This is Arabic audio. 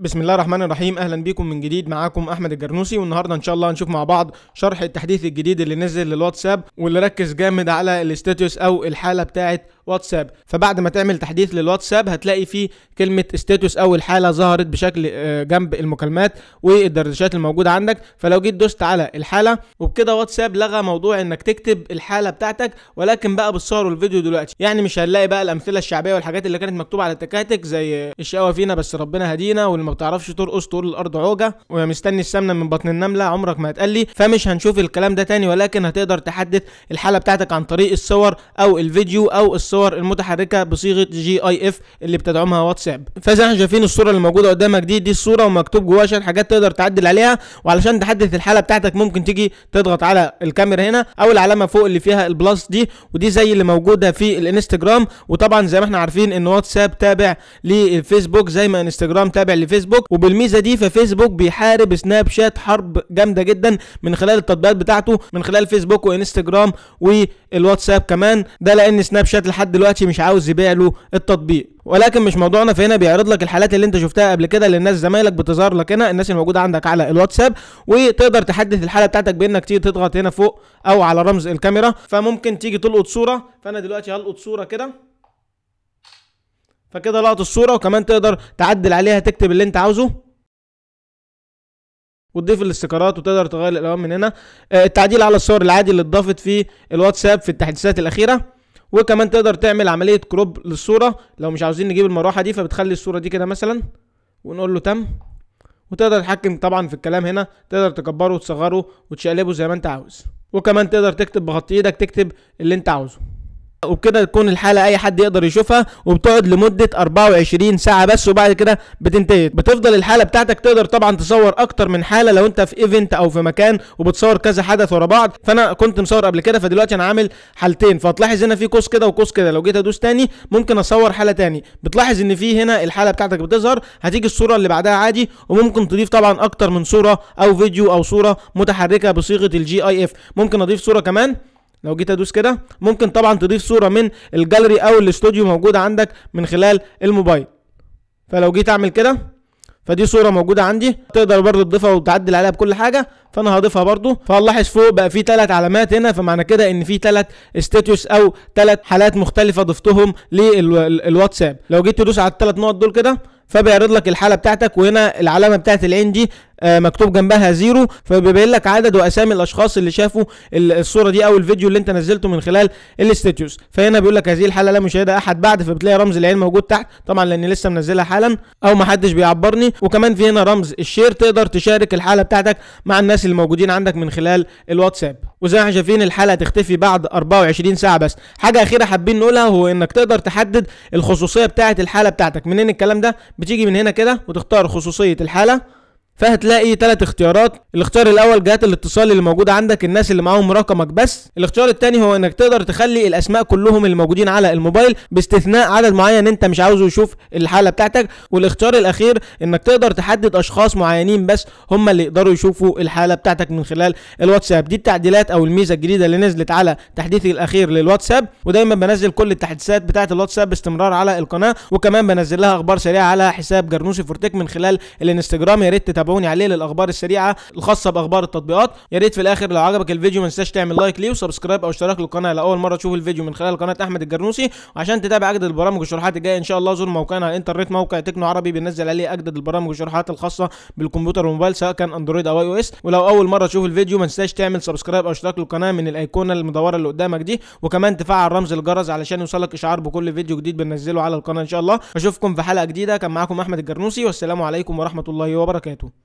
بسم الله الرحمن الرحيم اهلا بيكم من جديد معاكم احمد الجرنوسي والنهارده ان شاء الله هنشوف مع بعض شرح التحديث الجديد اللي نزل للواتساب واللي ركز جامد على الاستاتوس او الحاله بتاعه واتساب فبعد ما تعمل تحديث للواتساب هتلاقي فيه كلمه ستاتوس او الحاله ظهرت بشكل آه، جنب المكالمات والدردشات الموجوده عندك فلو جيت دوست على الحاله وبكده واتساب لغى موضوع انك تكتب الحاله بتاعتك ولكن بقى بالصور والفيديو دلوقتي يعني مش هنلاقي بقى الامثله الشعبيه والحاجات اللي كانت مكتوبه على التكاتك زي الشقاوه فينا بس ربنا هدينا واللي ما بتعرفش ترقص طول الارض عوجه ومستني السمنه من بطن النمله عمرك ما هتقلي فمش هنشوف الكلام ده تاني ولكن هتقدر تحدث الحاله بتاعتك عن طريق الصور او الفيديو او الصور الصور المتحركه بصيغه جي اي اف اللي بتدعمها واتساب فزي احنا شايفين الصوره اللي موجوده قدامك دي دي الصوره ومكتوب جواها شويه حاجات تقدر تعدل عليها وعلشان تحدث الحاله بتاعتك ممكن تيجي تضغط على الكاميرا هنا او العلامه فوق اللي فيها البلس دي ودي زي اللي موجوده في الانستجرام وطبعا زي ما احنا عارفين ان واتساب تابع لفيسبوك زي ما انستجرام تابع لفيسبوك وبالميزه دي ففيسبوك بيحارب سناب شات حرب جامده جدا من خلال التطبيقات بتاعته من خلال فيسبوك وانستجرام والواتساب كمان ده لان سناب شات لحد لحد دلوقتي مش عاوز يبيع له التطبيق ولكن مش موضوعنا فهنا بيعرض لك الحالات اللي انت شفتها قبل كده للناس زمايلك بتظهر لك هنا الناس الموجوده عندك على الواتساب وتقدر تحدث الحاله بتاعتك بانك تيجي تضغط هنا فوق او على رمز الكاميرا فممكن تيجي تلقط صوره فانا دلوقتي هلقط صوره كده فكده لقط الصوره وكمان تقدر تعدل عليها تكتب اللي انت عاوزه وتضيف الاستيكرات وتقدر تغير الالوان من هنا آه، التعديل على الصور العادي اللي اتضافت في الواتساب في التحديثات الاخيره وكمان تقدر تعمل عملية كروب للصورة لو مش عاوزين نجيب المروحة دي فبتخلي الصورة دي كده مثلا ونقول له تم وتقدر تتحكم طبعا في الكلام هنا تقدر تكبره وتصغره وتشقلبه زي ما انت عاوز وكمان تقدر تكتب بخط ايدك تكتب اللي انت عاوزه وبكده تكون الحالة أي حد يقدر يشوفها وبتقعد لمدة 24 ساعة بس وبعد كده بتنتهي بتفضل الحالة بتاعتك تقدر طبعا تصور أكتر من حالة لو أنت في إيفنت أو في مكان وبتصور كذا حدث ورا بعض فأنا كنت مصور قبل كده فدلوقتي أنا عامل حالتين فهتلاحظ هنا في قوس كده وقوس كده لو جيت أدوس تاني ممكن أصور حالة تاني بتلاحظ إن في هنا الحالة بتاعتك بتظهر هتيجي الصورة اللي بعدها عادي وممكن تضيف طبعا أكتر من صورة أو فيديو أو صورة متحركة بصيغة الجي اي اف ممكن أضيف صورة كمان لو جيت ادوس كده ممكن طبعا تضيف صوره من الجاليري او الاستوديو موجوده عندك من خلال الموبايل فلو جيت اعمل كده فدي صوره موجوده عندي تقدر برضو تضيفها وتعدل عليها بكل حاجه فانا هضيفها برده فهنلاحظ فوق بقى في ثلاث علامات هنا فمعنى كده ان في ثلاث ستاتوس او ثلاث حالات مختلفه ضفتهم للواتساب لو جيت تدوس على الثلاث نقط دول كده فبيعرض لك الحاله بتاعتك وهنا العلامه بتاعت العين دي آه، مكتوب جنبها زيرو فبيبين لك عدد واسامي الاشخاص اللي شافوا الصوره دي او الفيديو اللي انت نزلته من خلال الاستاتيوس فهنا بيقول لك هذه الحاله لا مشاهده احد بعد فبتلاقي رمز العين موجود تحت طبعا لاني لسه منزلها حالا او ما حدش بيعبرني وكمان في هنا رمز الشير تقدر تشارك الحاله بتاعتك مع الناس الناس اللي موجودين عندك من خلال الواتساب وزي ما احنا شايفين الحلقه تختفي بعد 24 ساعه بس حاجه اخيره حابين نقولها هو انك تقدر تحدد الخصوصيه بتاعه الحاله بتاعتك منين الكلام ده بتيجي من هنا كده وتختار خصوصيه الحاله فهتلاقي ثلاث اختيارات الاختيار الاول جهات الاتصال اللي موجوده عندك الناس اللي معاهم رقمك بس الاختيار الثاني هو انك تقدر تخلي الاسماء كلهم اللي موجودين على الموبايل باستثناء عدد معين انت مش عاوزه يشوف الحاله بتاعتك والاختيار الاخير انك تقدر تحدد اشخاص معينين بس هم اللي يقدروا يشوفوا الحاله بتاعتك من خلال الواتساب دي التعديلات او الميزه الجديده اللي نزلت على تحديثي الاخير للواتساب ودايما بنزل كل التحديثات بتاعه الواتساب باستمرار على القناه وكمان بنزل لها اخبار سريعه على حساب جرنوسي فورتك من خلال الانستجرام يا ريت تابعوني عليه للاخبار السريعه الخاصه باخبار التطبيقات يا ريت في الاخر لو عجبك الفيديو ما تنساش تعمل لايك ليه وسبسكرايب او اشتراك للقناه لاول مره تشوف الفيديو من خلال قناه احمد الجرنوسي وعشان تتابع اجدد البرامج والشروحات الجايه ان شاء الله زور موقعنا على الانترنت موقع تكنو عربي بنزل عليه اجدد البرامج والشروحات الخاصه بالكمبيوتر والموبايل سواء كان اندرويد او اي او اس ولو اول مره تشوف الفيديو ما تنساش تعمل سبسكرايب او اشتراك للقناه من الايقونه المدوره اللي قدامك دي وكمان تفعل رمز الجرس علشان يوصلك اشعار بكل فيديو جديد بننزله على القناه ان شاء الله اشوفكم في حلقه جديده كان معاكم احمد الجرنوسي والسلام عليكم ورحمه الله وبركاته